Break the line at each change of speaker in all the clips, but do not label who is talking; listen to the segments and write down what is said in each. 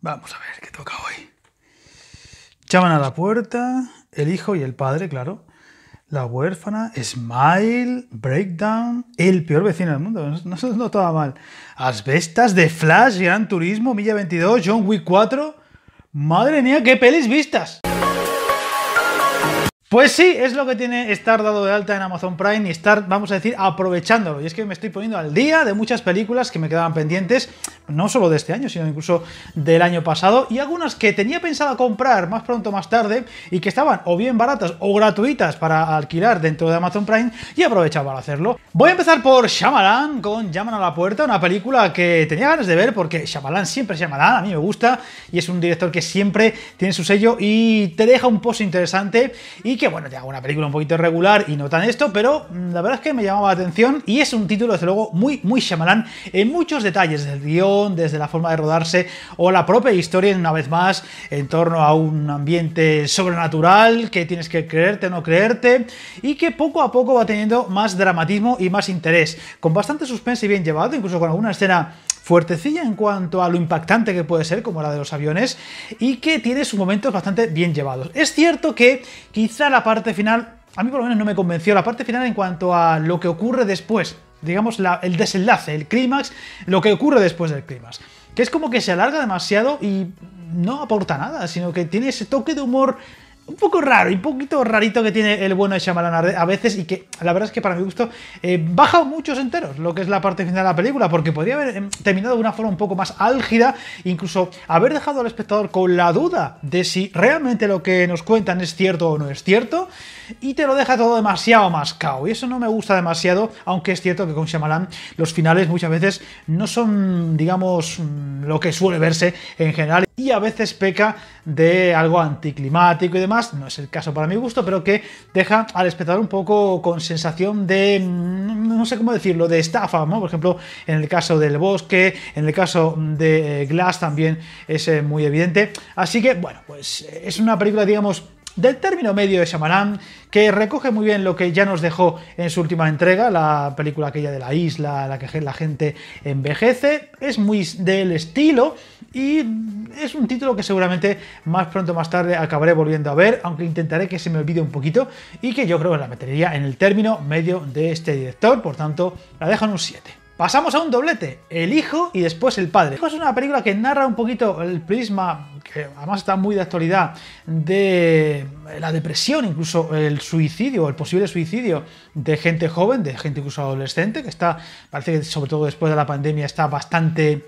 Vamos a ver qué toca hoy. Llaman a la puerta, el hijo y el padre, claro. La huérfana, Smile, Breakdown, el peor vecino del mundo. No, estaba mal. Asbestas, de Flash, Gran Turismo, Milla 22, John Wick 4. Madre mía, qué pelis vistas. Pues sí, es lo que tiene estar dado de alta en Amazon Prime y estar, vamos a decir, aprovechándolo. Y es que me estoy poniendo al día de muchas películas que me quedaban pendientes, no solo de este año, sino incluso del año pasado, y algunas que tenía pensado comprar más pronto o más tarde y que estaban o bien baratas o gratuitas para alquilar dentro de Amazon Prime y aprovechaba para hacerlo. Voy a empezar por Shyamalan con Llaman a la puerta, una película que tenía ganas de ver porque Shyamalan siempre es Shyamalan, a mí me gusta y es un director que siempre tiene su sello y te deja un post interesante y que bueno, ya una película un poquito irregular y no tan esto, pero mm, la verdad es que me llamaba la atención y es un título, desde luego, muy, muy Shyamalan en muchos detalles, desde el guión, desde la forma de rodarse o la propia historia, una vez más, en torno a un ambiente sobrenatural que tienes que creerte o no creerte y que poco a poco va teniendo más dramatismo y más interés, con bastante suspense y bien llevado, incluso con alguna escena fuertecilla en cuanto a lo impactante que puede ser, como la de los aviones, y que tiene sus momentos bastante bien llevados. Es cierto que quizá la parte final, a mí por lo menos no me convenció, la parte final en cuanto a lo que ocurre después, digamos el desenlace, el clímax, lo que ocurre después del clímax, que es como que se alarga demasiado y no aporta nada, sino que tiene ese toque de humor un poco raro y un poquito rarito que tiene el bueno de Shyamalan a veces y que la verdad es que para mi gusto eh, baja muchos enteros lo que es la parte final de la película porque podría haber em, terminado de una forma un poco más álgida incluso haber dejado al espectador con la duda de si realmente lo que nos cuentan es cierto o no es cierto y te lo deja todo demasiado mascado Y eso no me gusta demasiado, aunque es cierto que con Shyamalan los finales muchas veces no son, digamos, mm, lo que suele verse en general y a veces peca de algo anticlimático y demás, no es el caso para mi gusto, pero que deja al espectador un poco con sensación de, mm, no sé cómo decirlo, de estafa, ¿no? Por ejemplo, en el caso del bosque, en el caso de eh, Glass también es eh, muy evidente. Así que, bueno, pues eh, es una película, digamos, del término medio de Shyamalan, que recoge muy bien lo que ya nos dejó en su última entrega, la película aquella de la isla, la que la gente envejece, es muy del estilo y es un título que seguramente más pronto o más tarde acabaré volviendo a ver, aunque intentaré que se me olvide un poquito y que yo creo que la metería en el término medio de este director, por tanto la dejo en un 7. Pasamos a un doblete, el hijo y después el padre. El hijo es una película que narra un poquito el prisma, que además está muy de actualidad, de la depresión, incluso el suicidio, el posible suicidio de gente joven, de gente incluso adolescente, que está, parece que sobre todo después de la pandemia está bastante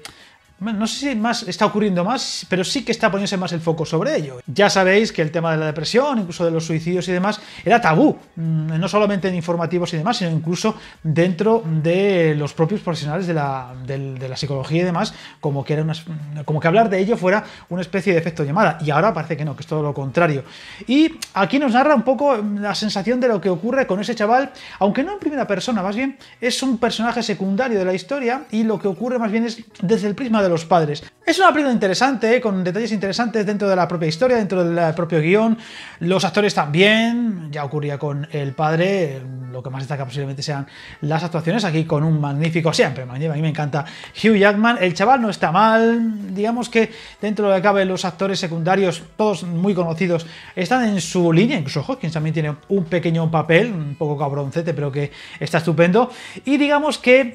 no sé si más está ocurriendo más, pero sí que está poniéndose más el foco sobre ello. Ya sabéis que el tema de la depresión, incluso de los suicidios y demás, era tabú, mm, no solamente en informativos y demás, sino incluso dentro de los propios profesionales de la, la psicología y demás, como que, era mm, como que hablar de ello fuera una especie de efecto llamada. Y ahora parece que no, que es todo lo contrario. Y aquí nos narra un poco mm, la sensación de lo que ocurre con ese chaval, aunque no en primera persona, más bien es un personaje secundario de la historia y lo que ocurre más bien es desde el prisma de los padres. Es una película interesante, con detalles interesantes dentro de la propia historia, dentro del propio guión. Los actores también, ya ocurría con el padre, lo que más destaca posiblemente sean las actuaciones, aquí con un magnífico, siempre, a mí me encanta Hugh Jackman. El chaval no está mal, digamos que dentro de lo que cabe los actores secundarios, todos muy conocidos, están en su línea, incluso hawkins también tiene un pequeño papel, un poco cabroncete, pero que está estupendo. Y digamos que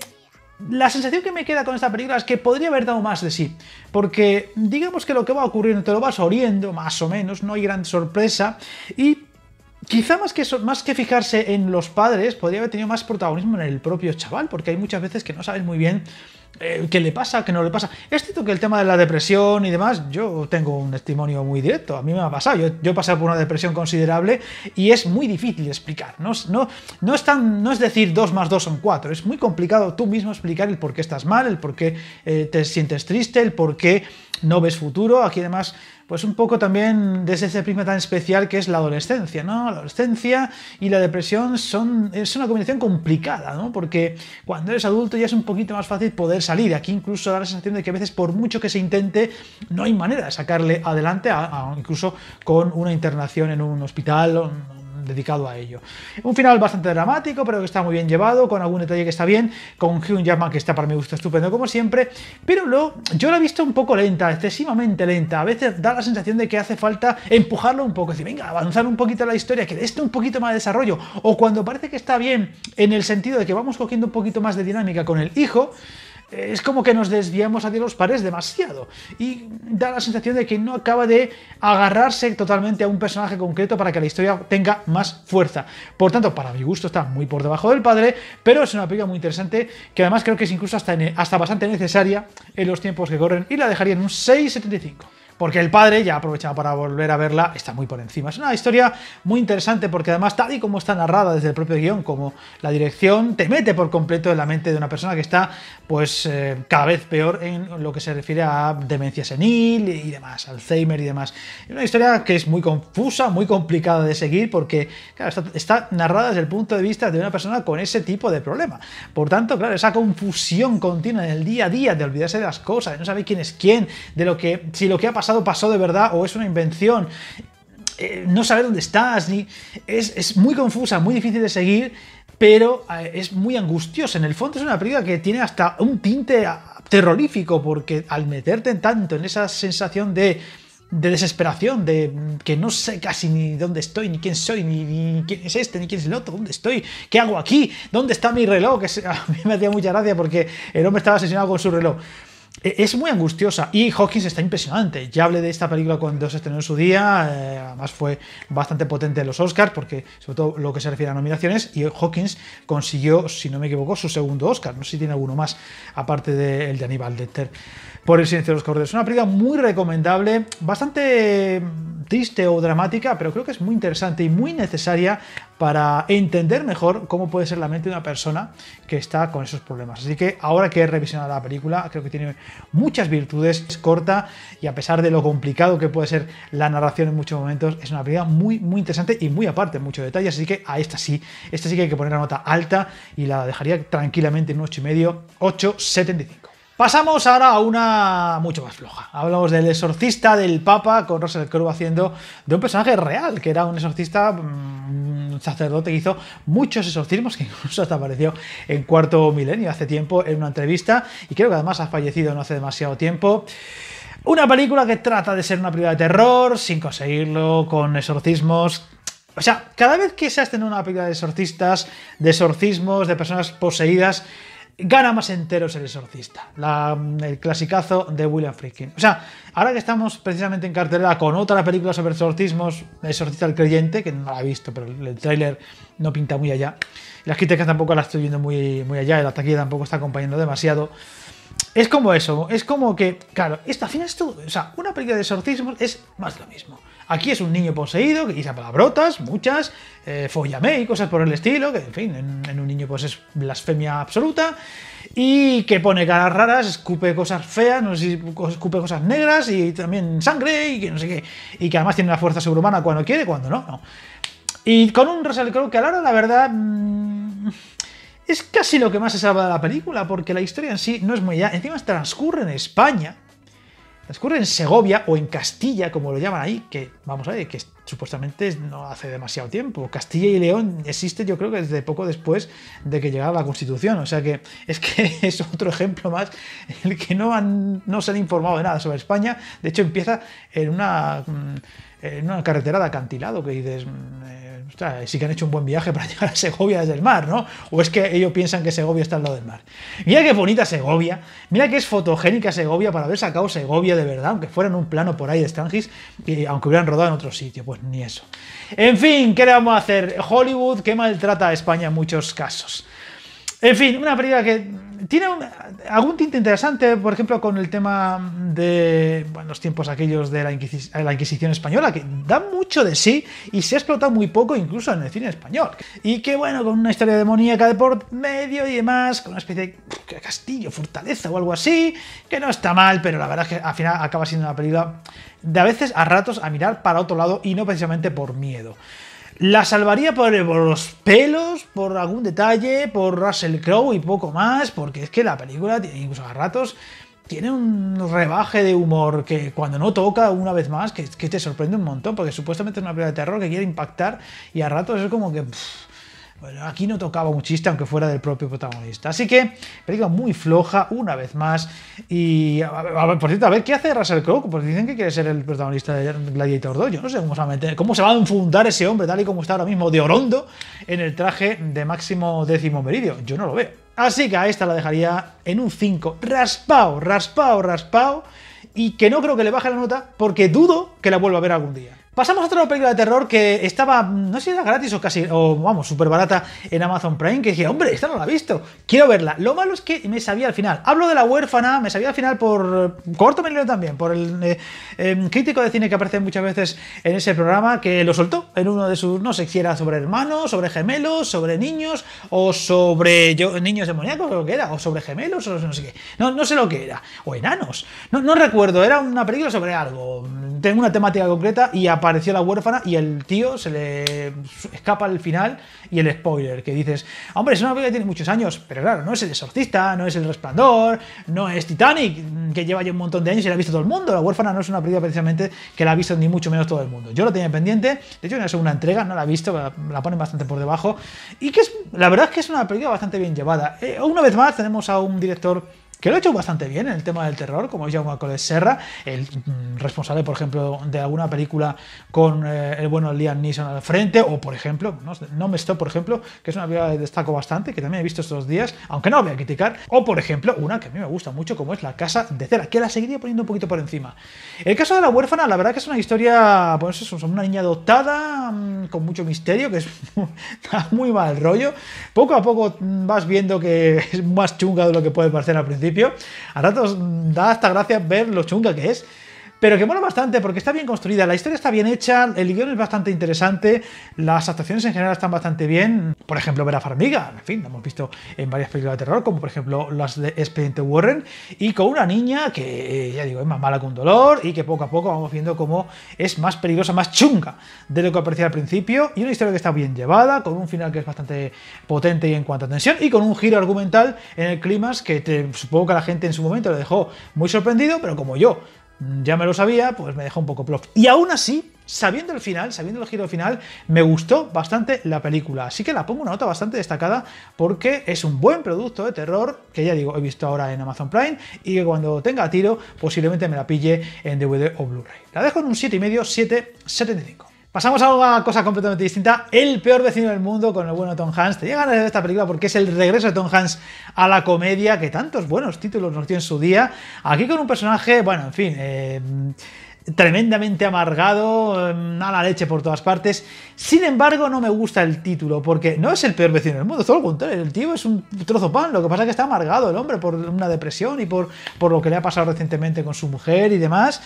la sensación que me queda con esta película es que podría haber dado más de sí, porque digamos que lo que va a ocurrir te lo vas oriendo, más o menos, no hay gran sorpresa, y Quizá más que, más que fijarse en los padres, podría haber tenido más protagonismo en el propio chaval, porque hay muchas veces que no sabes muy bien eh, ¿qué le pasa? ¿Qué no le pasa? Es cierto que el tema de la depresión y demás, yo tengo un testimonio muy directo, a mí me ha pasado, yo, he pasado por una depresión considerable y es muy difícil explicar, no, no, es, decir dos más dos son cuatro, es muy complicado tú mismo explicar el por qué estás mal, el por qué eh, te sientes triste, el por qué no ves futuro, aquí además pues un poco también desde ese prisma tan especial que es la adolescencia, ¿no? La adolescencia y la depresión son, es una combinación complicada, ¿no? Porque cuando eres adulto ya es un poquito más fácil poder salir. Aquí incluso da la sensación de que a veces por mucho que se intente, no hay manera de sacarle adelante, incluso con una internación en un hospital, dedicado a ello. Un final bastante dramático, pero que está muy bien llevado, con algún detalle que está bien, con Hyun Jackman que está para mi gusto estupendo como siempre, pero lo, yo lo he visto un poco lenta, excesivamente lenta. A veces da la sensación de que hace falta empujarlo un poco, decir, venga, avanzar un poquito la historia, que dé este un poquito más de desarrollo, o cuando parece que está bien en el sentido de que vamos cogiendo un poquito más de dinámica con el hijo, es como que nos desviamos hacia los pares demasiado y da la sensación de que no acaba de agarrarse totalmente a un personaje concreto para que la historia tenga más fuerza. Por tanto, para mi gusto está muy por debajo del padre, pero es una película muy interesante que además creo que es incluso hasta, hasta bastante necesaria en los tiempos que corren y la dejaría en un 6,75 porque el padre ya aprovechaba para volver a verla, está muy por encima. Es una historia muy interesante porque además tal y como está narrada desde el propio guión, como la dirección, te mete por completo en la mente de una persona que está pues eh, cada vez peor en lo que se refiere a demencia senil y demás, Alzheimer y demás. Es una historia que es muy confusa, muy complicada de seguir porque está, narrada desde el punto de vista de una persona con ese tipo de problema. Por tanto, claro, esa confusión continua en el día a día de olvidarse de las cosas, de no saber quién es quién, de lo que si lo que ha pasado pasado pasó de verdad o es una invención. Eh, no saber dónde estás, Es, muy confusa, muy difícil de seguir, pero eh, es muy angustiosa. En el fondo es una película que tiene hasta un tinte terrorífico, porque al meterte en tanto en esa sensación de, de desesperación, de que no sé casi ni dónde estoy, ni quién soy, ni, quién es este, ni quién es el otro, dónde estoy, qué hago aquí, dónde está mi reloj, que a mí me hacía mucha gracia porque el hombre estaba asesinado con su reloj. E, es muy angustiosa y Hawkins está impresionante. Ya hablé de esta película cuando se estrenó en su día, eh, además fue bastante potente en los Oscars, porque sobre todo lo que se refiere a nominaciones, y Hawkins consiguió, si no me equivoco, su segundo Oscar. No sé si tiene alguno más, aparte del de, Aníbal Lecter, por El silencio de los corderos. Es una película muy recomendable, bastante triste o dramática, pero creo que es muy interesante y muy necesaria para entender mejor cómo puede ser la mente de una persona que está con esos problemas. Así que ahora que he revisionado la película, creo que tiene muchas virtudes, es corta y a pesar de lo complicado que puede ser la narración en muchos momentos, es una película muy, muy interesante y muy aparte en muchos detalles, así que a esta sí, esta sí que hay que poner la nota alta y la dejaría tranquilamente en un 8,5, 8,75. Pasamos ahora a una mucho más floja. Hablamos del exorcista del Papa con Russell Crowe haciendo de un personaje real, que era un exorcista, mm, un sacerdote que hizo muchos exorcismos, que incluso hasta apareció en cuarto milenio hace tiempo en una entrevista, y creo que además ha fallecido no hace demasiado tiempo. Una película que trata de ser una película de terror, sin conseguirlo, con exorcismos, o sea, cada vez que se hacen una película de exorcistas, de exorcismos, de personas poseídas, Gana más enteros el exorcista, mm, el clasicazo de William Friedkin. O sea, ahora que estamos precisamente en cartelera con otra película sobre exorcismos, exorcista el creyente, que no la he visto, pero el tráiler no pinta muy allá. Las críticas tampoco la estoy viendo muy, muy allá, el ataque tampoco está acompañando demasiado. Es como eso, es como que, claro, esta al es todo, o sea, una película de exorcismos es más lo mismo. Aquí es un niño poseído que dice palabrotas, muchas, eh, follame y cosas por el estilo, que en fin, en, un niño pues es blasfemia absoluta, y que pone caras raras, escupe cosas feas, no sé si escupe cosas negras y también sangre y que no sé qué, y que además tiene una fuerza sobrehumana cuando quiere, cuando no, no. Y con un Russell Crowe que a la la verdad... Mm, es casi lo que más se salva de la película, porque la historia en sí no es muy... Ya. Encima transcurre en España, ocurre en Segovia o en Castilla, como lo llaman ahí, que vamos a ver, que supuestamente no hace demasiado tiempo. Castilla y León existe yo creo que desde poco después de que llegaba la Constitución, o sea que es que es otro ejemplo más en el que no, han, no se han informado de nada sobre España. De hecho empieza en una... Mm, en una carretera de acantilado que dices, mm, eh, o sí que han hecho un buen viaje para llegar a Segovia desde el mar, ¿no? O es que ellos piensan que Segovia está al lado del mar. Mira qué bonita Segovia, mira que es fotogénica Segovia para haber sacado Segovia de verdad, aunque fuera en un plano por ahí de Strangis, y aunque hubieran rodado en otro sitio, pues ni eso. En fin, ¿qué le vamos a hacer? Hollywood que maltrata a España en muchos casos. En fin, una película que tiene algún tinte interesante, por ejemplo, con el tema de los tiempos aquellos de la, Inquisición española, que da mucho de sí y se ha explotado muy poco incluso en el cine español. Y que, bueno, con una historia demoníaca de por medio y demás, con una especie de castillo, fortaleza o algo así, que no está mal, pero la verdad es que al final acaba siendo una película de a veces, a ratos, a mirar para otro lado y no precisamente por miedo. La salvaría por, los pelos, por algún detalle, por Russell Crowe y poco más, porque es que la película, incluso a ratos, tiene un rebaje de humor que cuando no toca, una vez más, que, te sorprende un montón, porque supuestamente es una película de terror que quiere impactar y a ratos es como que... Bueno, aquí no tocaba un chiste, aunque fuera del propio protagonista. Así que, película muy floja, una vez más. Y, a ver, por cierto, a ver qué hace Russell Crowe, porque dicen que quiere ser el protagonista de Gladiator 2. Yo no sé cómo se va a cómo enfundar ese hombre, tal y como está ahora mismo, de Orondo, en el traje de Máximo Décimo Meridio. Yo no lo veo. Así que a esta la dejaría en un 5. Raspao, raspao, raspao. Y que no creo que le baje la nota, porque dudo que la vuelva a ver algún día. Pasamos a otra película de terror que estaba, no sé si era gratis o casi, o vamos, súper barata en Amazon Prime, que dije, hombre, esta no la he visto, quiero verla. Lo malo es que me sabía al final. Hablo de La Huérfana, me sabía al final por Corto peligro también, por el eh, em, crítico de cine que aparece muchas veces en ese programa, que lo soltó en uno de sus, no sé si era sobre hermanos, sobre gemelos, sobre niños, o sobre niños demoníacos, o lo que era, o sobre gemelos, o no sé qué. No, sé lo que era, o enanos. No, no recuerdo, era una película sobre algo, tengo una temática concreta y a apareció la huérfana y el tío se le escapa al final y el spoiler, que dices, hombre, es una película que tiene muchos años, pero claro, no es El Exorcista, no es El Resplandor, no es Titanic, que lleva ya un montón de años y la ha visto todo el mundo. La huérfana no es una película precisamente que la ha visto ni mucho menos todo el mundo. Yo lo tenía pendiente, de hecho, en la segunda entrega no la he visto, la ponen bastante por debajo, y que es, la verdad es que es una película bastante bien llevada. Eh, una vez más tenemos a un director que lo ha hecho bastante bien en el tema del terror, como es Jaume de Serra, el mm, responsable, por ejemplo, de alguna película con eh, el bueno Liam Neeson al frente, o por ejemplo, no, me estoy, por ejemplo, que es una película que destaco bastante, que también he visto estos días, aunque no la voy a criticar, o por ejemplo, una que a mí me gusta mucho, como es La Casa de Cera, que la seguiría poniendo un poquito por encima. El caso de la huérfana, la verdad que es una historia, pues eso, una niña adoptada, mm, con mucho misterio, que es muy mal rollo. Poco a poco mm, vas viendo que es más chunga de lo que puede parecer al principio Ahora A da hasta gracia ver lo chunga que es pero que mola bastante porque está bien construida, la historia está bien hecha, el guión es bastante interesante, las actuaciones en general están bastante bien. Por ejemplo, Vera Farmiga, en fin, lo hemos visto en varias películas de terror, como por ejemplo las de Expediente Warren, y con una niña que, eh, ya digo, es más mala con dolor y que poco a poco vamos viendo cómo es más peligrosa, más chunga de lo que aparecía al principio, y una historia que está bien llevada, con un final que es bastante potente y en cuanto a tensión, y con un giro argumental en el clímax que te, supongo que a la gente en su momento lo dejó muy sorprendido, pero como yo ya me lo sabía, pues me dejó un poco plof. Y aún así, sabiendo el final, sabiendo el giro final, me gustó bastante la película. Así que la pongo una nota bastante destacada porque es un buen producto de terror que ya digo, he visto ahora en Amazon Prime y que cuando tenga tiro posiblemente me la pille en DVD o Blu-ray. La dejo en un 7,5, 7,75. Pasamos a una cosa completamente distinta. El peor vecino del mundo con el bueno Tom Hanks. Tenía ganas de ver esta película porque es el regreso de Tom Hanks a la comedia, que tantos buenos títulos nos dio en su día. Aquí con un personaje, bueno, en fin. Eh, tremendamente amargado, em, a la leche por todas partes. Sin embargo, no me gusta el título, porque no es el peor vecino del mundo, todo lo contrario, el tío es un trozo pan, lo que pasa es que está amargado el hombre por una depresión y por, por lo que le ha pasado recientemente con su mujer y demás.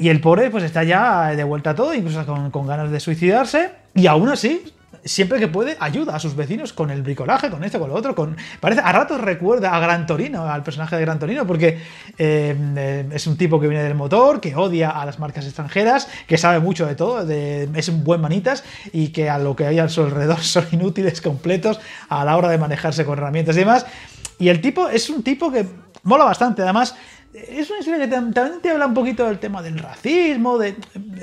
Y el pobre pues está ya de vuelta a todo, incluso con, ganas de suicidarse. Y aún así, siempre que puede, ayuda a sus vecinos con el bricolaje, con esto, con lo otro. Con... Parece, a ratos recuerda a Gran Torino, al personaje de Gran Torino, porque eh, eh, es un tipo que viene del motor, que odia a las marcas extranjeras, que sabe mucho de todo, es un buen manitas y que a lo que hay a su alrededor son inútiles, completos a la hora de manejarse con herramientas y demás. Y el tipo es un tipo que mola bastante, además es una historia que también te habla un poquito del tema del racismo, de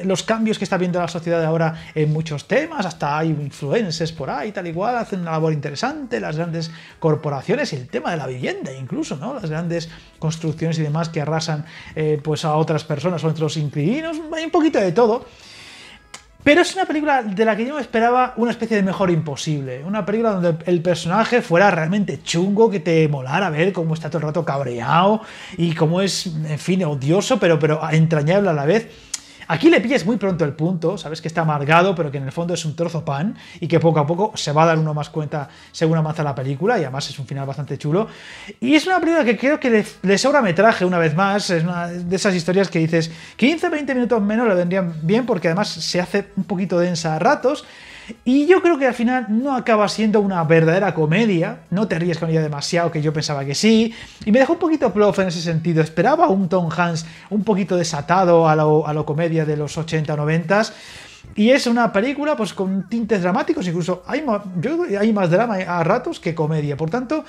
los cambios que está viendo la sociedad ahora en muchos temas, hasta hay influencers por ahí, tal cual, hacen una labor interesante, las grandes corporaciones, y el tema de la vivienda incluso, ¿no? Las grandes construcciones y demás que arrasan eh, pues a otras personas o entre inquilinos, hay un poquito de todo. Pero es una película de la que yo me esperaba una especie de mejor imposible. Una película donde el personaje fuera realmente chungo, que te molara ver cómo está todo el rato cabreado y cómo es, en fin, odioso, pero, pero entrañable a la vez. Aquí le pillas muy pronto el punto, sabes que está amargado, pero que en el fondo es un trozo pan y que poco a poco se va a dar uno más cuenta según avanza la película y además es un final bastante chulo. Y es una película que creo que le, sobra metraje una vez más, es una de esas historias que dices 15-20 minutos menos le vendrían bien porque además se hace un poquito densa a ratos. Y yo creo que al final no acaba siendo una verdadera comedia, no te ríes con ella demasiado, que yo pensaba que sí, y me dejó un poquito plof en ese sentido, esperaba un Tom Hanks un poquito desatado a la lo comedia de los 80 o 90 y es una película pues con tintes dramáticos, incluso hay, hay más drama a ratos que comedia. Por tanto,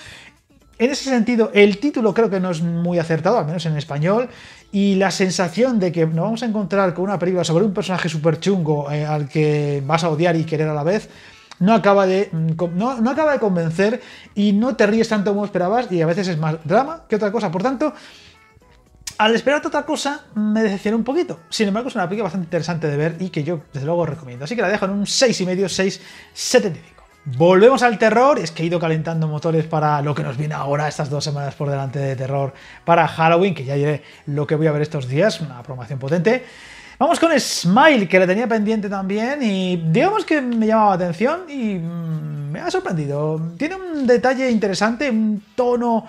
en ese sentido, el título creo que no es muy acertado, al menos en español, y la sensación de que nos vamos a encontrar con una película sobre un personaje súper chungo eh, al que vas a odiar y querer a la vez, no acaba, de, mm, no, acaba de convencer y no te ríes tanto como esperabas y a veces es más drama que otra cosa. Por tanto, al esperar otra cosa, me decepcionó un poquito. Sin embargo, es una película bastante interesante de ver y que yo, desde luego, recomiendo. Así que la dejo en un 6,5, 6,75. Volvemos al terror, es que he ido calentando motores para lo que nos viene ahora, estas dos semanas por delante de terror para Halloween, que ya diré lo que voy a ver estos días, una promoción potente. Vamos con Smile, que la tenía pendiente también y digamos que me llamaba la atención y mm, me ha sorprendido. Tiene un detalle interesante, un tono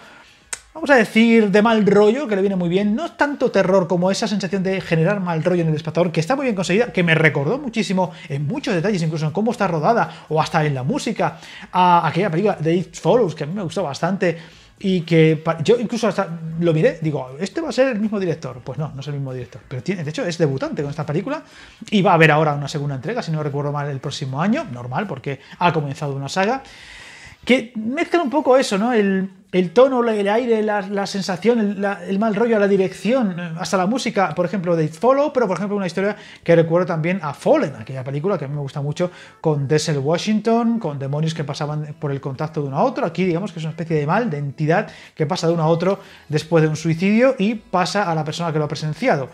vamos a decir, de mal rollo, que le viene muy bien. No es tanto terror como esa sensación de generar mal rollo en el espectador, que está muy bien conseguida, que me recordó muchísimo en muchos detalles, incluso en cómo está rodada o hasta en la música, a aquella película de It Follows, que a mí me gustó bastante. Y que yo incluso hasta lo miré, digo, ¿este va a ser el mismo director? Pues no, no es el mismo director. Pero tiene, de hecho es debutante con esta película y va a haber ahora una segunda entrega, si no recuerdo mal, el próximo año, normal, porque ha comenzado una saga que mezcla un poco eso, ¿no? El, tono, el aire, la, sensación, el, mal rollo, la dirección, eh, hasta la música, por ejemplo, de Follow, pero por ejemplo una historia que recuerdo también a Fallen, aquella película que a mí me gusta mucho, con Dessel Washington, con demonios que pasaban por el contacto de uno a otro, aquí digamos que es una especie de mal, de entidad que pasa de uno a otro después de un suicidio y pasa a la persona que lo ha presenciado.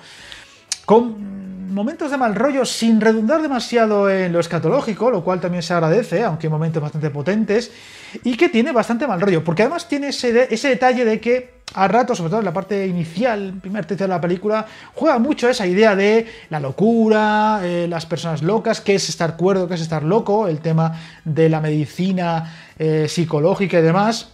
Con momentos de mal rollo sin redundar demasiado en lo escatológico, lo cual también se agradece, aunque momentos bastante potentes, y que tiene bastante mal rollo, porque además tiene ese, detalle de que a rato, sobre todo en la parte inicial, primer tercio de la película, juega mucho esa idea de la locura, eh, las personas locas, qué es estar cuerdo, qué es estar loco, el tema de la medicina eh, psicológica y demás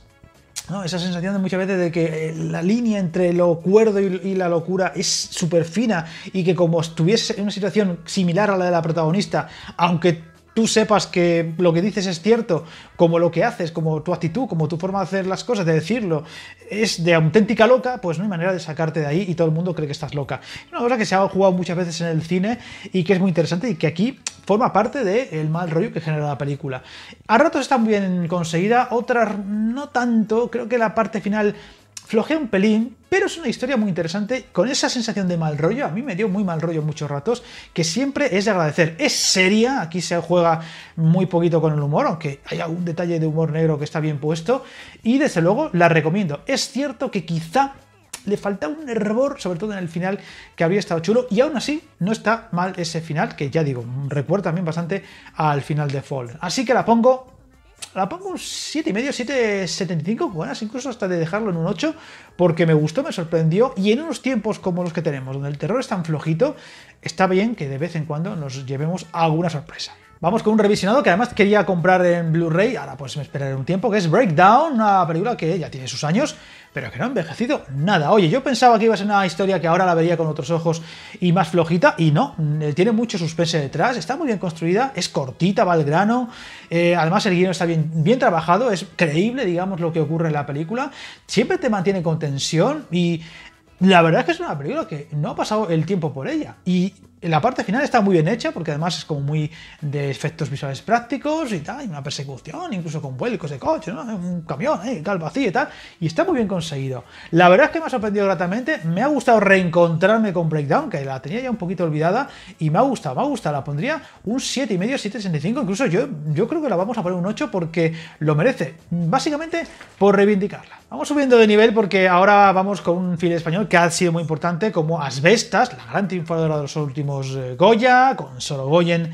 esa sensación de muchas veces de que eh, la línea entre lo cuerdo y, y la locura es súper fina y que como estuviese en una situación similar a la de la protagonista, aunque tú sepas que lo que dices es cierto, como lo que haces, como tu actitud, como tu forma de hacer las cosas, de decirlo, es de auténtica loca, pues no hay manera de sacarte de ahí y todo el mundo cree que estás loca. Una cosa que se ha jugado muchas veces en el cine y que es muy interesante y que aquí forma parte del mal rollo que genera la película. A ratos está muy bien conseguida, otras no tanto, creo que la parte final flojea un pelín, pero es una historia muy interesante, con esa sensación de mal rollo, a mí me dio muy mal rollo muchos ratos, que siempre es de agradecer. Es seria, aquí se juega muy poquito con el humor, aunque hay algún detalle de humor negro que está bien puesto, y desde luego la recomiendo. Es cierto que quizá le falta un error, sobre todo en el final, que había estado chulo, y aún así no está mal ese final, que ya digo, recuerda también bastante al final de Fallen. Así que la pongo la pongo un 7,5, 7,75, buenas, incluso hasta de dejarlo en un 8, porque me gustó, me sorprendió, y en unos tiempos como los que tenemos, donde el terror es tan flojito, está bien que de vez en cuando nos llevemos alguna sorpresa. Vamos con un revisionado que además quería comprar en Blu-ray, ahora pues me esperaré un tiempo, que es Breakdown, una película que ya tiene sus años, pero que no ha envejecido nada. Oye, yo pensaba que iba a ser una historia que ahora la vería con otros ojos y más flojita, y no, eh, tiene mucho suspense detrás, está muy bien construida, es cortita, va al grano, eh, además el guion está bien, bien trabajado, es creíble, digamos, lo que ocurre en la película, siempre te mantiene con tensión y la verdad es que es una película que no ha pasado el tiempo por ella. Y la parte final está muy bien hecha porque además es como muy de efectos visuales prácticos y tal, y una persecución, incluso con vuelcos de coche, un camión ¿eh? ahí, vacío y tal, y está muy bien conseguido. La verdad es que me ha sorprendido gratamente, me ha gustado reencontrarme con Breakdown, que la tenía ya un poquito olvidada, y me ha gustado, me ha gustado, la pondría un 7,5, 7,65, incluso yo, yo creo que la vamos a poner un 8 porque lo merece, básicamente por reivindicarla. Vamos subiendo de nivel porque ahora vamos con un film español que ha sido muy importante, como Asbestas, la gran triunfadora de los últimos eh, Goya con solo Goyen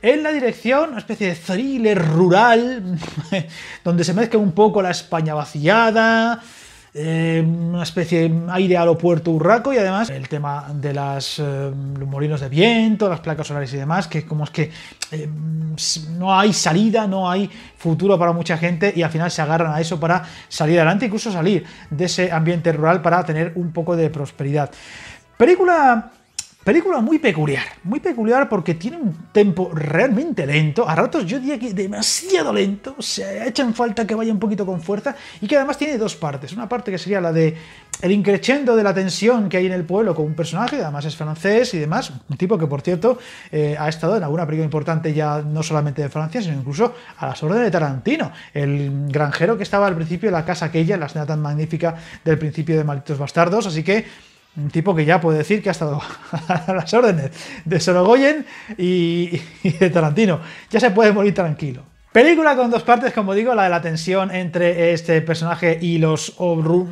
en la dirección, una especie de thriller rural, donde se mezcla un poco la España vaciada, eh, una especie de aire a puerto urraco y además el tema de las, eh, los molinos de viento, las placas solares y demás, que como es que no hay salida, no hay futuro para mucha gente y al final se agarran a eso para salir adelante, incluso salir de ese ambiente rural para tener un poco de prosperidad. Película Película muy peculiar, muy peculiar porque tiene un tempo realmente lento, a ratos yo diría que demasiado lento, Se echan falta que vaya un poquito con fuerza y que además tiene dos partes, una parte que sería la de el increchendo de la tensión que hay en el pueblo con un personaje, además es francés y demás, un tipo que por cierto eh, ha estado en alguna película importante ya no solamente de Francia, sino incluso a las órdenes de Tarantino, el granjero que estaba al principio de la casa aquella, en la escena tan magnífica del principio de Malditos Bastardos, así que un tipo que ya puede decir que ha estado a las órdenes de Sorogoyen y, de Tarantino. Ya se puede morir tranquilo. Película con dos partes, como digo, la de la tensión entre este personaje y los,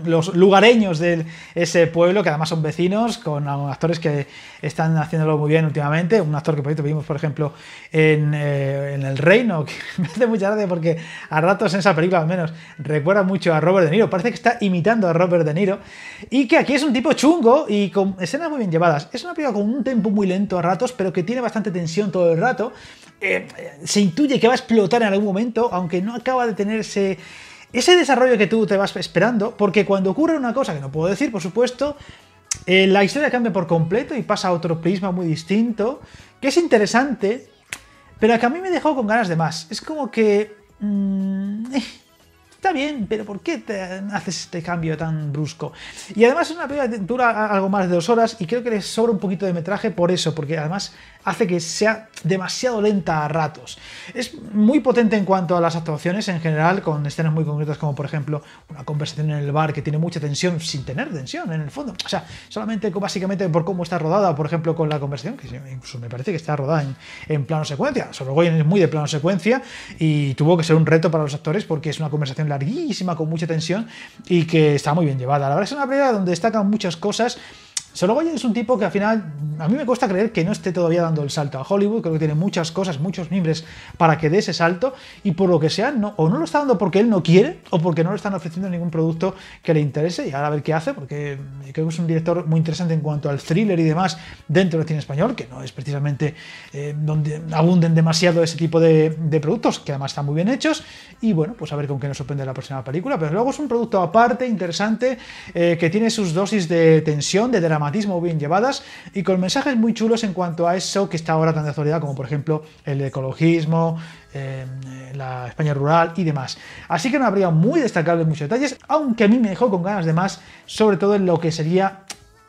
los lugareños de ese pueblo, que además son vecinos, con actores que están haciéndolo muy bien últimamente. Un actor que por vimos, por ejemplo, en, eh, El Reino, que me hace mucha gracia porque a ratos en esa película al menos recuerda mucho a Robert De Niro. Parece que está imitando a Robert De Niro. Y que aquí es un tipo chungo y con escenas muy bien llevadas. Es una película con un tempo muy lento a ratos, pero que tiene bastante tensión todo el rato. Eh, se intuye que va a explotar en algún momento, aunque no acaba de tenerse ese desarrollo que tú te vas esperando, porque cuando ocurre una cosa que no puedo decir, por supuesto, eh, la historia cambia por completo y pasa a otro prisma muy distinto, que es interesante, pero que a mí me dejó con ganas de más. Es como que... Mm, eh, Está bien, pero ¿por qué te haces este cambio tan brusco? Y además es una película que dura algo más de dos horas y creo que le sobra un poquito de metraje por eso, porque además hace que sea demasiado lenta a ratos. Es muy potente en cuanto a las actuaciones en general, con escenas muy concretas como por ejemplo una conversación en el bar que tiene mucha tensión sin tener tensión en el fondo. O sea, solamente básicamente por cómo está rodada, por ejemplo con la conversación, que incluso me parece que está rodada en, plano secuencia. Goyen es muy de plano secuencia y tuvo que ser un reto para los actores porque es una conversación larguísima, con mucha tensión y que está muy bien llevada. La verdad es una pelea donde destacan muchas cosas Sorogoyen es un tipo que al final, a mí me cuesta creer que no esté todavía dando el salto a Hollywood, creo que tiene muchas cosas, muchos mimbres para que dé ese salto y por lo que sea, no, o no lo está dando porque él no quiere o porque no le están ofreciendo ningún producto que le interese y ahora a ver qué hace, porque eh, creo que es un director muy interesante en cuanto al thriller y demás dentro del cine español, que no es precisamente eh, donde abunden demasiado ese tipo de, productos, que además están muy bien hechos y bueno, pues a ver con qué nos sorprende la próxima película, pero luego es un producto aparte, interesante, eh, que tiene sus dosis de tensión, de drama bien llevadas y con mensajes muy chulos en cuanto a eso que está ahora tan de actualidad, como por ejemplo el ecologismo, em, la España rural y demás. Así que no habría muy destacable muchos detalles, aunque a mí me dejó con ganas de más, sobre todo en lo que sería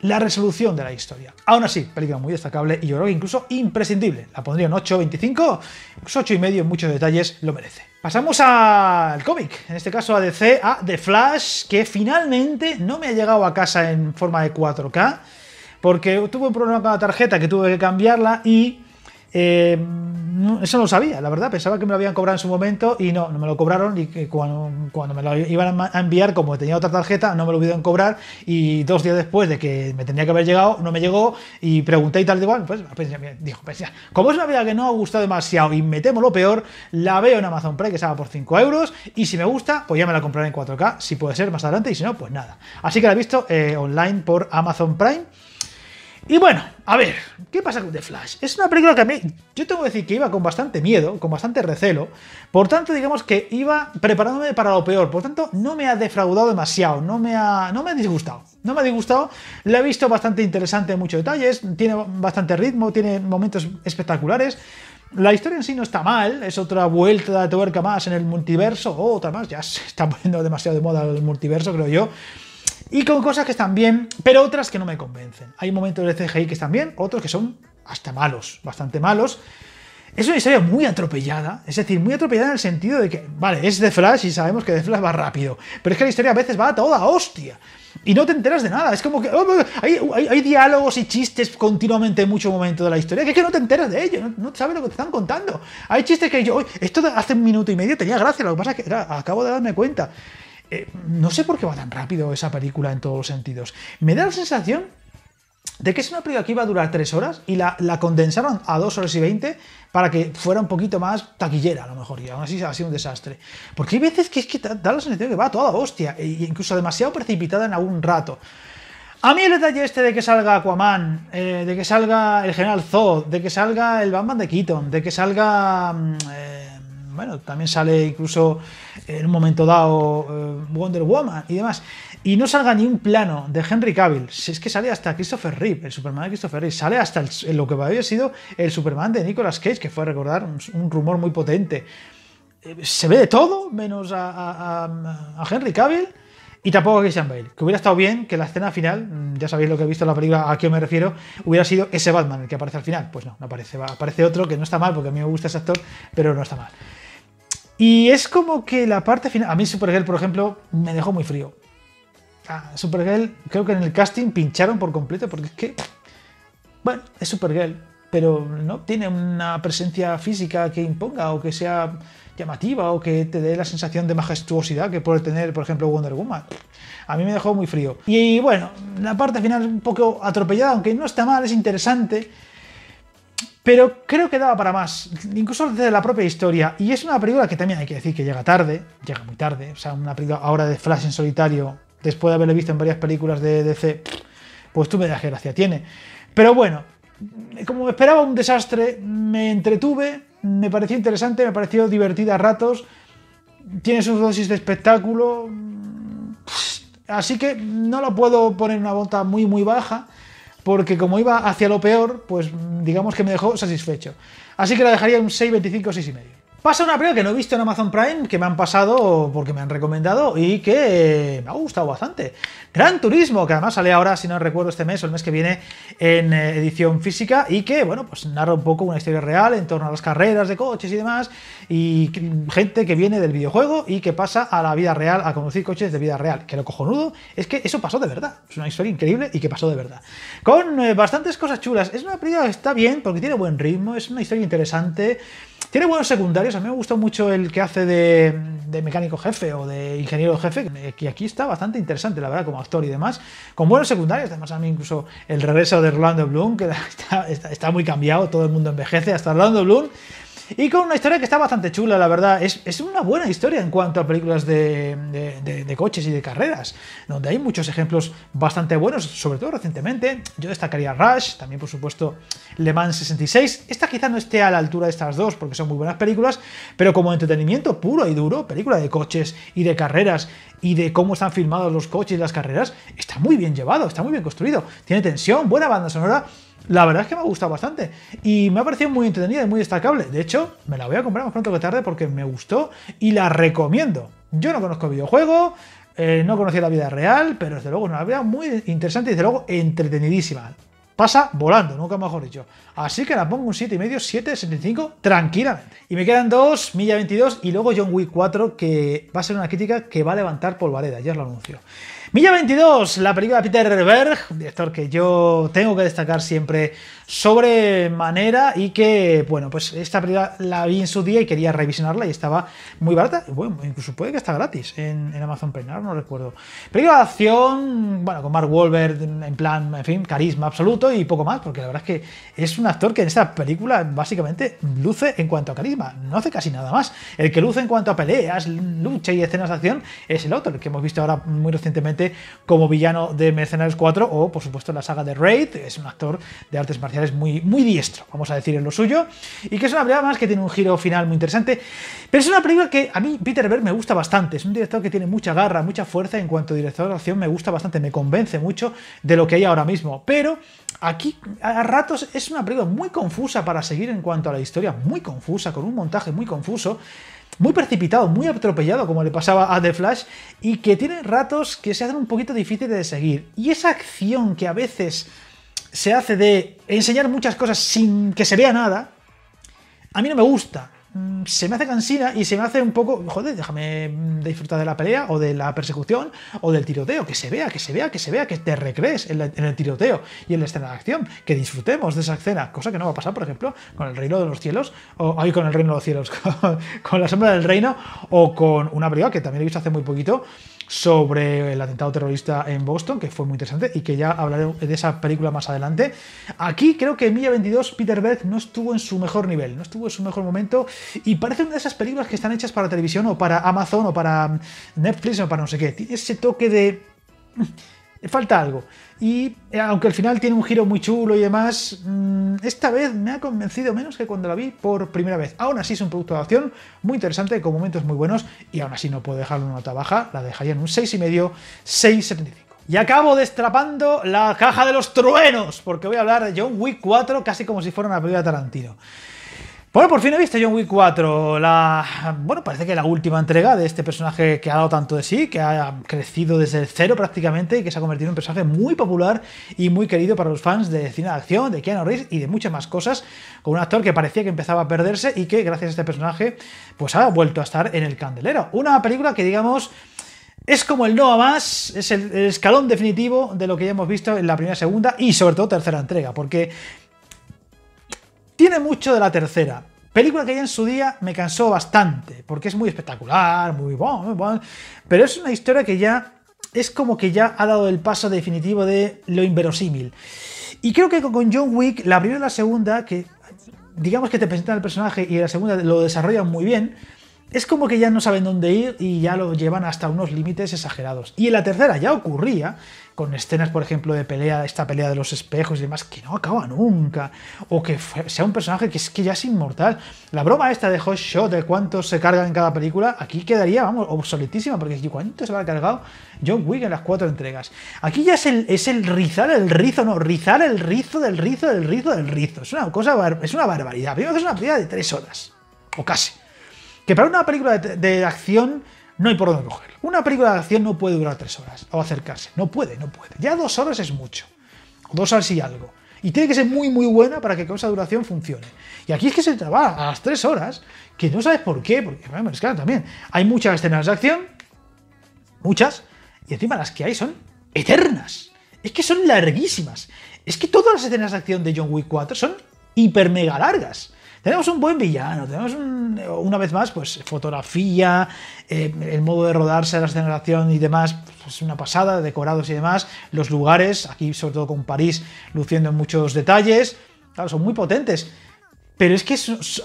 la resolución de la historia. Aún así, película muy destacable y yo creo que incluso imprescindible. La pondría en 8.25, pues y 8.5 en muchos detalles lo merece. Pasamos al cómic, en este caso a a The Flash, que finalmente no me ha llegado a casa en forma de 4K, porque tuve un problema con la tarjeta que tuve que cambiarla y eh, eso no lo sabía, la verdad. Pensaba que me lo habían cobrado en su momento y no, no me lo cobraron. Y cuando, cuando me lo iban a enviar, como tenía otra tarjeta, no me lo hubieron cobrar. Y dos días después de que me tenía que haber llegado, no me llegó. Y pregunté y tal, igual. Pues, pensé, dijo, pues ya. como es una vida que no ha gustado demasiado y me temo lo peor, la veo en Amazon Prime que estaba por 5 euros. Y si me gusta, pues ya me la compraré en 4K, si puede ser más adelante. Y si no, pues nada. Así que la he visto eh, online por Amazon Prime. Y bueno, a ver, ¿qué pasa con The Flash? Es una película que a mí, yo tengo que decir que iba con bastante miedo, con bastante recelo, por tanto digamos que iba preparándome para lo peor, por tanto no me ha defraudado demasiado, no me ha, no me ha disgustado, no me ha disgustado, la he visto bastante interesante en muchos detalles, tiene bastante ritmo, tiene momentos espectaculares, la historia en sí no está mal, es otra vuelta de tuerca más en el multiverso, otra más, ya se está poniendo demasiado de moda el multiverso creo yo, y con cosas que están bien, pero otras que no me convencen. Hay momentos de CGI que están bien, otros que son hasta malos, bastante malos. Es una historia muy atropellada, es decir, muy atropellada en el sentido de que, vale, es de Flash y sabemos que de Flash va rápido, pero es que la historia a veces va a toda hostia y no te enteras de nada. Es como que oh, hay, hay, diálogos y chistes continuamente en muchos momentos de la historia que es que no te enteras de ellos, no, sabes lo que te están contando. Hay chistes que yo, esto hace un minuto y medio tenía gracia, lo que pasa es que acabo de darme cuenta. Eh, no sé por qué va tan rápido esa película en todos los sentidos. Me da la sensación de que es una película que iba a durar tres horas y la, condensaron a 2 horas y 20 para que fuera un poquito más taquillera a lo mejor y aún así ha sido un desastre. Porque hay veces que es que da la sensación de que va toda hostia e, e incluso demasiado precipitada en algún rato. A mí el detalle este de que salga Aquaman, eh, de que salga el General Zod, de que salga el Batman de Keaton, de que salga... Mm, eh, bueno, también sale incluso en un momento dado eh, Wonder Woman y demás. Y no salga ni un plano de Henry Cavill. Si es que sale hasta Christopher Reeve, el Superman de Christopher Reeve. Sale hasta lo que había sido el Superman de Nicolas Cage, que fue recordar un, rumor muy potente. Eh, se ve de todo, menos a, Henry Cavill. Y tampoco a Christian Bale. Que hubiera estado bien que la escena final, mm, ya sabéis lo que he visto en la película, a qué me refiero, hubiera sido ese Batman el que aparece al final. Pues no, no aparece. Aparece otro que no está mal, porque a mí me gusta ese actor, pero no está mal. Y es como que la parte final. A mí, Supergirl, por ejemplo, me dejó muy frío. Ah, Supergirl, creo que en el casting pincharon por completo, porque es que. Bueno, es Supergirl, pero no tiene una presencia física que imponga o que sea llamativa o que te dé la sensación de majestuosidad que puede tener, por ejemplo, Wonder Woman. A mí me dejó muy frío. Y bueno, la parte final un poco atropellada, aunque no está mal, es interesante pero creo que daba para más, incluso desde la propia historia. Y es una película que también hay que decir que llega tarde, llega muy tarde. O sea, una película ahora de Flash en solitario, después de haberle visto en varias películas de DC, pues tú me das gracia, tiene. Pero bueno, como esperaba un desastre, me entretuve, me pareció interesante, me pareció divertida a ratos, tiene sus dosis de espectáculo, así que no lo puedo poner en una bota muy muy baja porque como iba hacia lo peor, pues digamos que me dejó satisfecho. Así que la dejaría un 6, 25, 6,5. Pasa una prueba que no he visto en Amazon Prime, que me han pasado porque me han recomendado y que me ha gustado bastante. Gran Turismo, que además sale ahora, si no recuerdo, este mes o el mes que viene en eh, edición física y que, bueno, pues narra un poco una historia real en torno a las carreras de coches y demás y gente que viene del videojuego y que pasa a la vida real, a conducir coches de vida real. Que lo cojonudo es que eso pasó de verdad. Es una historia increíble y que pasó de verdad. Con eh, bastantes cosas chulas. Es una prueba que está bien porque tiene buen ritmo, es una historia interesante. Tiene buenos secundarios. A mí me gustó mucho el que hace de, mecánico jefe o de ingeniero jefe, que aquí está bastante interesante, la verdad, como actor y demás. Con buenos secundarios. Además, a mí incluso el regreso de Rolando Bloom, que está, muy cambiado, todo el mundo envejece, hasta Rolando Bloom y con una historia que está bastante chula, la verdad. Es, una buena historia en cuanto a películas de, de, coches y de carreras, donde hay muchos ejemplos bastante buenos, sobre todo recientemente. Yo destacaría Rush, también por supuesto Le Mans 66. Esta quizá no esté a la altura de estas dos, porque son muy buenas películas, pero como entretenimiento puro y duro, película de coches y de carreras, y de cómo están filmados los coches y las carreras, está muy bien llevado, está muy bien construido. Tiene tensión, buena banda sonora. La verdad es que me ha gustado bastante y me ha parecido muy entretenida y muy destacable. De hecho, me la voy a comprar más pronto que tarde porque me gustó y la recomiendo. Yo no conozco videojuego, eh, no conocía la vida real, pero desde luego una vida muy interesante y desde luego entretenidísima pasa volando, nunca mejor dicho. Así que la pongo un 7,5, 7,75 tranquilamente. Y me quedan dos, Milla 22 y luego John Wick 4, que va a ser una crítica que va a levantar polvareda, ya os lo anuncio. Milla 22, la película de Peter Berg, director que yo tengo que destacar siempre sobremanera y que, bueno, pues esta película la vi en su día y quería revisionarla y estaba muy barata. Bueno, incluso puede que está gratis en, Amazon Prime, no recuerdo. Película de acción, bueno, con Mark Wahlberg en plan, en fin, carisma absoluto y poco más, porque la verdad es que es un actor que en esta película básicamente luce en cuanto a carisma, no hace casi nada más. El que luce en cuanto a peleas, lucha y escenas de acción es el otro, el que hemos visto ahora muy recientemente como villano de Mercenarios 4 o, por supuesto, en la saga de Raid. Es un actor de artes marciales muy, muy diestro, vamos a decir en lo suyo. Y que es una película más que tiene un giro final muy interesante. Pero es una película que a mí, Peter Berg, me gusta bastante. Es un director que tiene mucha garra, mucha fuerza en cuanto a director de acción. Me gusta bastante, me convence mucho de lo que hay ahora mismo. Pero aquí, a ratos, es una película muy confusa para seguir en cuanto a la historia, muy confusa, con un montaje muy confuso muy precipitado, muy atropellado, como le pasaba a The Flash, y que tiene ratos que se hacen un poquito difíciles de seguir. Y esa acción que a veces se hace de enseñar muchas cosas sin que se vea nada, a mí no me gusta. Mm, se me hace cansina y se me hace un poco, joder, déjame mm, disfrutar de la pelea o de la persecución o del tiroteo, que se vea, que se vea, que se vea, que te recrees en, el tiroteo y en la escena de acción, que disfrutemos de esa escena, cosa que no va a pasar, por ejemplo, con el Reino de los Cielos, o ahí con el Reino de los Cielos, con, la Sombra del Reino o con una película que también he visto hace muy poquito, sobre el atentado terrorista en Boston, que fue muy interesante y que ya hablaré de esa película más adelante. Aquí creo que en Milla 22 Peter Berg no estuvo en su mejor nivel, no estuvo en su mejor momento y parece una de esas películas que están hechas para televisión o para Amazon o para mm, Netflix o para no sé qué. Tiene ese toque de falta algo. Y eh, aunque al final tiene un giro muy chulo y demás, mm, esta vez me ha convencido menos que cuando la vi por primera vez. Aún así es un producto de acción muy interesante, con momentos muy buenos, y aún así no puedo dejarlo en una nota baja, la dejaría en un 6,5, 6,75. Y acabo destrapando la caja de los truenos, porque voy a hablar de John Wick 4 casi como si fuera una película de Tarantino. Bueno, por fin he visto John Wick 4, la, bueno, parece que la última entrega de este personaje que ha dado tanto de sí, que ha crecido desde el cero prácticamente y que se ha convertido en un personaje muy popular y muy querido para los fans de cine de acción, de Keanu Reeves y de muchas más cosas, con un actor que parecía que empezaba a perderse y que gracias a este personaje pues ha vuelto a estar en el candelero. Una película que digamos... Es como el no a más, es el escalón definitivo de lo que ya hemos visto en la primera, segunda y sobre todo tercera entrega, porque tiene mucho de la tercera. Película que ya en su día me cansó bastante, porque es muy espectacular, muy bueno, pero es una historia que ya es como que ya ha dado el paso definitivo de lo inverosímil. Y creo que con John Wick, la primera y la segunda, que digamos que te presentan el personaje y la segunda lo desarrollan muy bien, es como que ya no saben dónde ir y ya lo llevan hasta unos límites exagerados. Y en la tercera ya ocurría, con escenas, por ejemplo, de pelea, esta pelea de los espejos y demás, que no acaba nunca, o que sea un personaje que es que ya es inmortal. La broma esta de Hot Shot, de cuántos se cargan en cada película, aquí quedaría, vamos, obsoletísima, porque ¿cuánto se va a cargado John Wick en las cuatro entregas? Aquí ya es el, es el rizar el rizo, no, rizar el rizo del rizo del rizo del rizo. Es una cosa, es una barbaridad. Primero que es una pelea de tres horas, o casi. Que para una película de acción no hay por dónde cogerlo. Una película de acción no puede durar tres horas o acercarse. No puede, no puede. Ya dos horas es mucho. dos horas y algo. Y tiene que ser muy, muy buena para que con esa duración funcione. Y aquí es que se trabaja a las tres horas, que no sabes por qué, porque claro, también hay muchas escenas de acción, muchas, y encima las que hay son eternas. Es que son larguísimas. Es que todas las escenas de acción de John Wick 4 son hiper mega largas. Tenemos un buen villano, tenemos una vez más, pues fotografía, eh, el modo de rodarse, la generación y demás, es pues, una pasada, decorados y demás, los lugares, aquí sobre todo con París luciendo en muchos detalles, son muy potentes. Pero es que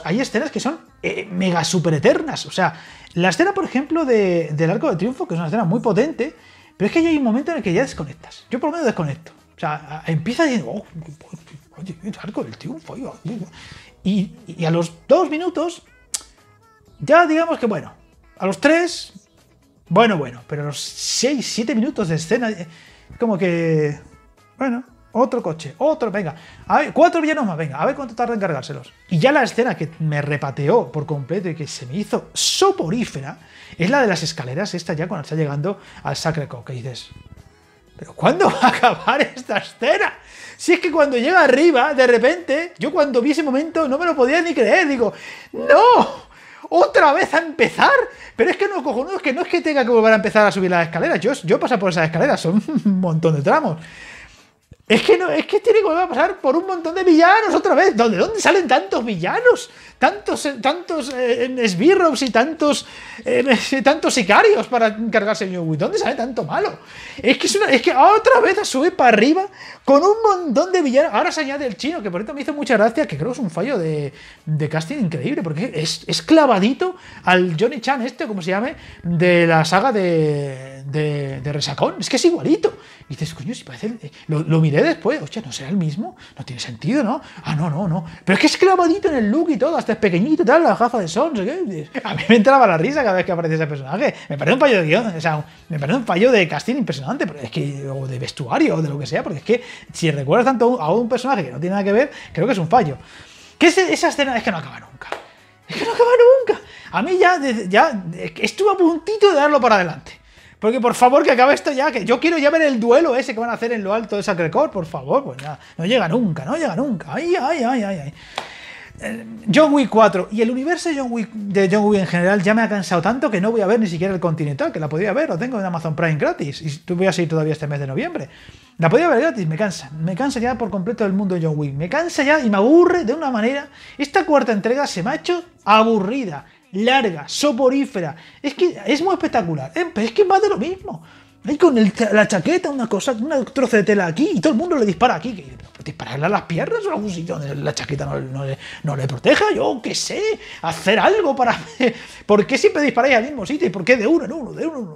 hay escenas que son eh, mega super eternas. O sea, la escena, por ejemplo, del Arco del Triunfo, que es una escena muy potente, pero es que ya hay un momento en el que ya desconectas. Yo por lo menos desconecto. O sea, empieza diciendo, oh, oye, el Arco del Triunfo, oye, y, a los dos minutos, ya digamos que bueno, a los tres, bueno, bueno, pero a los seis, siete minutos de escena, eh, como que, bueno, otro coche, otro, venga, a ver, cuatro villanos más, venga, a ver cuánto tarda en cargárselos. Y ya la escena que me repateó por completo y que se me hizo soporífera es la de las escaleras, esta ya cuando está llegando al Sacre Coq, dices, ¿pero cuándo va a acabar esta escena? Si es que cuando llega arriba, de repente, yo cuando vi ese momento no me lo podía ni creer. Digo, ¡no! ¡Otra vez a empezar! Pero es que no, cojonudo, es que no es que tenga que volver a empezar a subir las escaleras. Yo, yo paso por esas escaleras, son un montón de tramos. Es que, no, es que tiene que volver a pasar por un montón de villanos otra vez. ¿De dónde salen tantos villanos? Tantos, eh, tantos eh, esbirros y tantos, eh, tantos sicarios para encargarse el New ¿Dónde sale tanto malo? Es que, es, que otra vez sube para arriba con un montón de villanos. Ahora se añade el chino, que por esto me hizo mucha gracia, que creo que es un fallo de, de casting increíble, porque es, es, clavadito al Johnny Chan, este, como se llame, de la saga de, de, de Resacón. Es que es igualito. Y dices, coño, si parece. Eh, lo, miré después, oye, no será el mismo, no tiene sentido, ¿no? Ah, no, no, no. Pero es que es clavadito en el look y todo, hasta es pequeñito, tal, la gafa de sol, A mí me entraba la risa cada vez que aparece ese personaje. Me parece un fallo de guión, o sea, me parece un fallo de casting impresionante, pero es que, o de vestuario, o de lo que sea, porque es que si recuerdas tanto a un personaje que no tiene nada que ver, creo que es un fallo. Que es esa escena es que no acaba nunca. Es que no acaba nunca. A mí ya, ya estuve a puntito de darlo para adelante. Porque por favor que acabe esto ya, que yo quiero ya ver el duelo ese que van a hacer en lo alto de Core, por favor, pues ya, no llega nunca, no llega nunca. Ay, ay, ay, ay, ay. Eh, John Wick 4 y el universo de John, Wick, de en general ya me ha cansado tanto que no voy a ver ni siquiera el Continental, que la podía ver, lo tengo en Amazon Prime gratis y voy a seguir todavía este mes de noviembre. La podía ver gratis, me cansa, me cansa ya por completo del mundo de John Wick, me cansa ya y me aburre de una manera. Esta cuarta entrega se me ha hecho aburrida larga, soporífera. Es que es muy espectacular. Eh, es que más de lo mismo. hay con la chaqueta, una cosa, un trozo de tela aquí y todo el mundo le dispara aquí. Que, dispararle a las piernas o algún sitio donde la chaqueta no, le, proteja, yo qué sé, hacer algo para. ¿Por qué siempre disparáis al mismo sitio y por qué de uno en uno, de uno en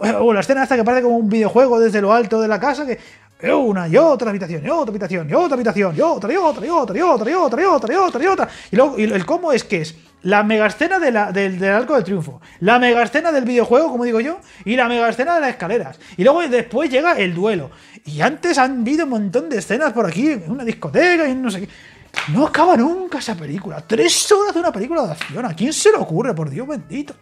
uno? Eh, o, la escena hasta que parece como un videojuego desde lo alto de la casa que. Una y otra habitación, y otra habitación, y otra habitación, y otra, y otra, y otra, y otra, y otra, y otra, y otra, y otra. Y luego y el cómo es que es la mega escena del, arco del triunfo. La mega escena del videojuego, como digo yo. Y la mega escena de las escaleras. Y luego después llega el duelo. Y antes han habido un montón de escenas por aquí. En una discoteca y no sé qué. No acaba nunca esa película. Tres horas de una película de acción. ¿A quién se le ocurre? Por Dios bendito.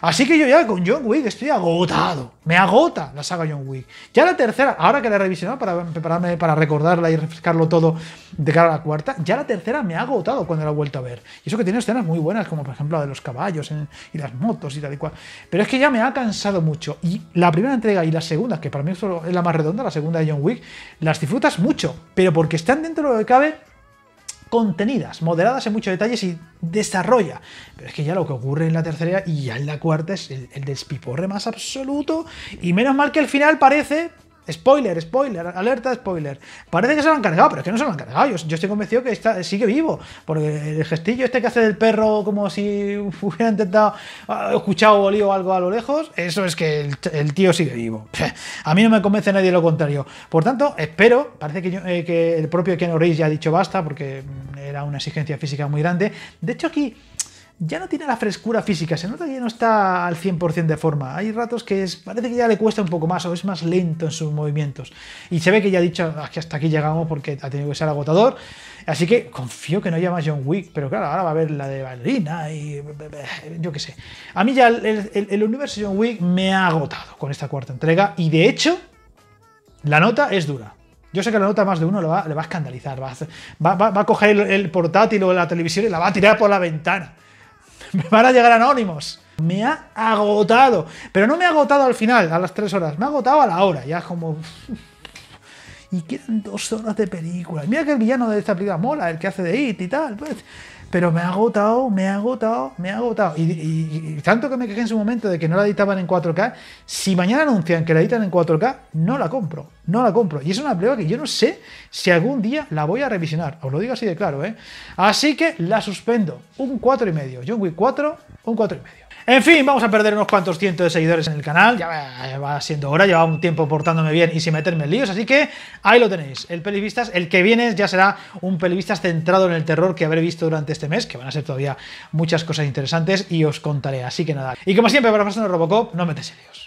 Así que yo ya con John Wick estoy agotado. Me agota la saga John Wick. Ya la tercera, ahora que la he revisionado para prepararme, para recordarla y refrescarlo todo de cara a la cuarta, ya la tercera me ha agotado cuando la he vuelto a ver. Y eso que tiene escenas muy buenas, como por ejemplo la de los caballos y las motos y tal y cual. Pero es que ya me ha cansado mucho. Y la primera entrega y la segunda, que para mí es la más redonda, la segunda de John Wick, las disfrutas mucho. Pero porque están dentro de lo que cabe contenidas, moderadas en muchos detalles y desarrolla. Pero es que ya lo que ocurre en la tercera y ya en la cuarta es el, despiporre más absoluto. Y menos mal que el final parece, Spoiler, spoiler, alerta, spoiler. Parece que se lo han cargado, pero es que no se lo han cargado. Yo, estoy convencido que está, sigue vivo. Porque el gestillo este que hace del perro como si hubiera intentado, escuchar ah, escuchado o algo a lo lejos, eso es que el, tío sigue vivo. a mí no me convence nadie lo contrario. Por tanto, espero, parece que, eh, que el propio Ken O'Reilly ya ha dicho basta porque era una exigencia física muy grande. De hecho, aquí ya no tiene la frescura física, se nota que ya no está al 100% de forma. Hay ratos que parece que ya le cuesta un poco más o es más lento en sus movimientos. Y se ve que ya ha dicho, ah, que hasta aquí llegamos porque ha tenido que ser agotador. Así que confío que no haya más John Wick, pero claro, ahora va a haber la de bailarina y yo qué sé. A mí ya el, universo John Wick me ha agotado con esta cuarta entrega y de hecho la nota es dura. Yo sé que la nota más de uno le va, a escandalizar, va a, va, a coger el portátil o la televisión y la va a tirar por la ventana. Me van a llegar anónimos. Me ha agotado. Pero no me ha agotado al final, a las 3 horas. Me ha agotado a la hora. Ya como... y quedan dos horas de película. Mira que el villano de esta película mola, el que hace de IT y tal. Pues, pero me ha agotado, me ha agotado, me ha agotado. Y, tanto que me quejé en su momento de que no la editaban en 4K, si mañana anuncian que la editan en 4K, no la compro, no la compro. Y es una prueba que yo no sé si algún día la voy a revisionar, os lo digo así de claro, ¿eh? Así que la suspendo, un 4,5, John Wick 4, un 4,5. En fin, vamos a perder unos cuantos cientos de seguidores en el canal, ya va siendo hora, lleva un tiempo portándome bien y sin meterme en líos, así que ahí lo tenéis, el Pelivistas, el que viene ya será un Pelivistas centrado en el terror que habré visto durante este mes, que van a ser todavía muchas cosas interesantes y os contaré, así que nada. Y como siempre, para pasar en Robocop, no metes en líos.